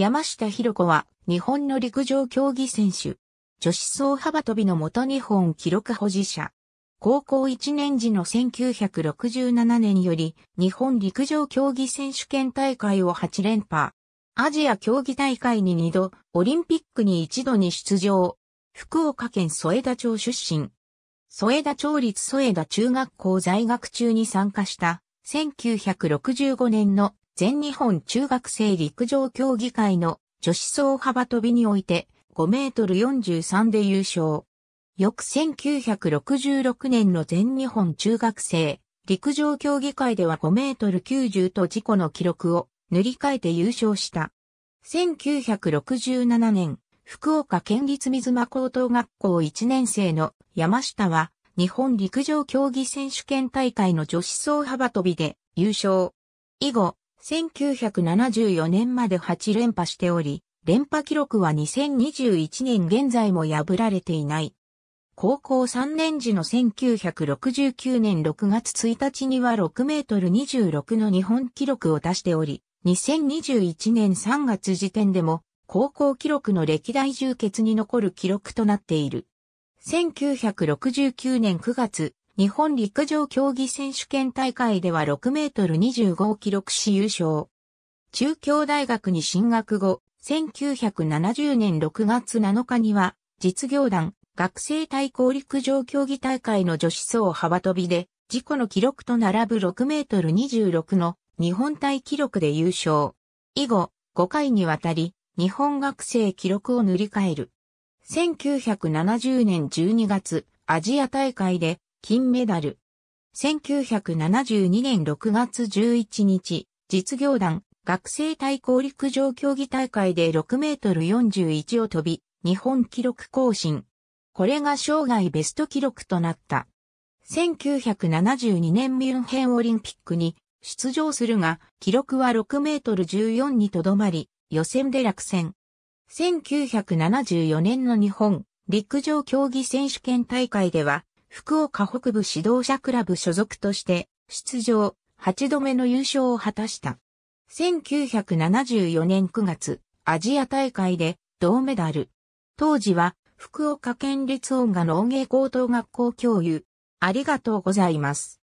山下博子は日本の陸上競技選手。女子総幅跳びの元日本記録保持者。高校1年時の1967年より日本陸上競技選手権大会を8連覇。アジア競技大会に2度、オリンピックに1度に出場。福岡県添田町出身。添田町立添田中学校在学中に参加した1965年の全日本中学生陸上競技会の女子総幅跳びにおいて5メートル43で優勝。翌1966年の全日本中学生陸上競技会では5メートル90と自己の記録を塗り替えて優勝した。1967年、福岡県立水間高等学校1年生の山下は日本陸上競技選手権大会の女子総幅跳びで優勝。以後、1974年まで8連覇しており、連覇記録は2021年現在も破られていない。高校3年時の1969年6月1日には6メートル26の日本記録を出しており、2021年3月時点でも高校記録の歴代充血に残る記録となっている。1969年9月、日本陸上競技選手権大会では6メートル25を記録し優勝。中京大学に進学後、1970年6月7日には、実業団学生対抗陸上競技大会の女子層幅跳びで、自己の記録と並ぶ6メートル26の日本体記録で優勝。以後、5回にわたり、日本学生記録を塗り替える。1970年12月、アジア大会で金メダル。1972年6月11日、実業団学生対抗陸上競技大会で6メートル41を飛び、日本記録更新。これが生涯ベスト記録となった。1972年ミュンヘンオリンピックに出場するが、記録は6メートル14にとどまり、予選で落選。1974年の日本陸上競技選手権大会では、福岡北部指導者クラブ所属として出場、8度目の優勝を果たした。1974年9月、アジア大会で銅メダル。当時は福岡県立音楽農芸高等学校教諭。ありがとうございます。